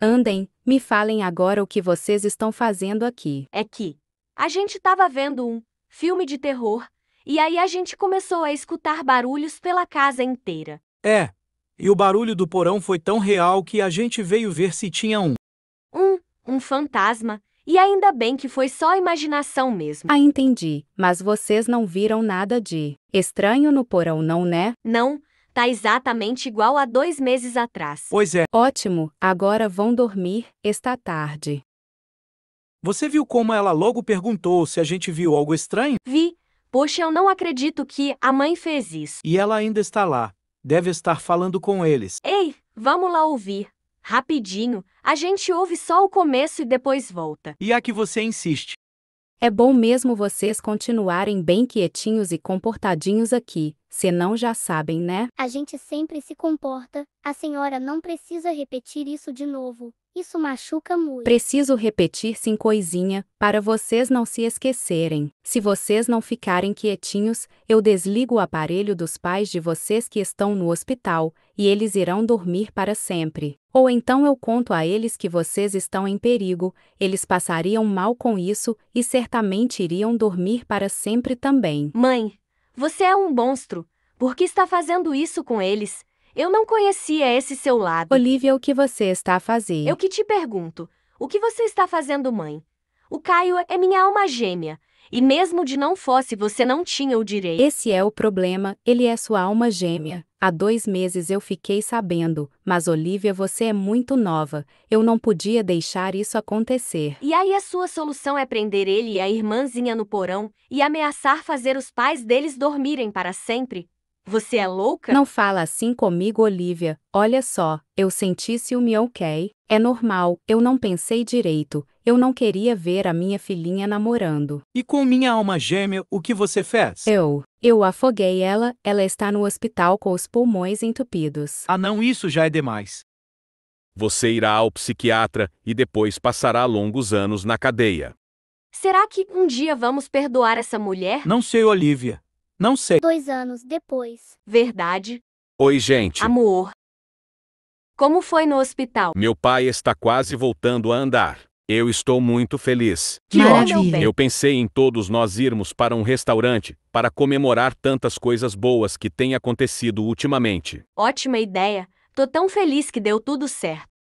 Andem, me falem agora o que vocês estão fazendo aqui. É que a gente estava vendo um filme de terror e aí a gente começou a escutar barulhos pela casa inteira. É, e o barulho do porão foi tão real que a gente veio ver se tinha um. Um, um fantasma. E ainda bem que foi só imaginação mesmo. Ah, entendi. Mas vocês não viram nada de estranho no porão, não, né? Não, Tá exatamente igual a dois meses atrás. Pois é. Ótimo, agora vão dormir, está tarde. Você viu como ela logo perguntou se a gente viu algo estranho? Vi. Poxa, eu não acredito que a mãe fez isso. E ela ainda está lá. Deve estar falando com eles. Ei, vamos lá ouvir. Rapidinho, a gente ouve só o começo e depois volta. E a que você insiste? É bom mesmo vocês continuarem bem quietinhos e comportadinhos aqui não já sabem, né? A gente sempre se comporta, a senhora não precisa repetir isso de novo. Isso machuca muito. Preciso repetir sim coisinha, para vocês não se esquecerem. Se vocês não ficarem quietinhos, eu desligo o aparelho dos pais de vocês que estão no hospital, e eles irão dormir para sempre. Ou então eu conto a eles que vocês estão em perigo, eles passariam mal com isso e certamente iriam dormir para sempre também. Mãe, você é um monstro. Por que está fazendo isso com eles? Eu não conhecia esse seu lado. Olivia, o que você está fazendo? Eu que te pergunto. O que você está fazendo, mãe? O Caio é minha alma gêmea. E mesmo de não fosse, você não tinha o direito. Esse é o problema, ele é sua alma gêmea. Há dois meses eu fiquei sabendo, mas Olivia, você é muito nova. Eu não podia deixar isso acontecer. E aí a sua solução é prender ele e a irmãzinha no porão e ameaçar fazer os pais deles dormirem para sempre? Você é louca? Não fala assim comigo, Olivia. Olha só, eu senti ciúme, ok? É normal, eu não pensei direito. Eu não queria ver a minha filhinha namorando. E com minha alma gêmea, o que você fez? Eu. Eu afoguei ela, ela está no hospital com os pulmões entupidos. Ah, não, isso já é demais. Você irá ao psiquiatra e depois passará longos anos na cadeia. Será que um dia vamos perdoar essa mulher? Não sei, Olivia. Não sei. Dois anos depois. Verdade. Oi, gente. Amor. Como foi no hospital? Meu pai está quase voltando a andar. Eu estou muito feliz. Que ótimo. Eu pensei em todos nós irmos para um restaurante para comemorar tantas coisas boas que têm acontecido ultimamente. Ótima ideia. Tô tão feliz que deu tudo certo.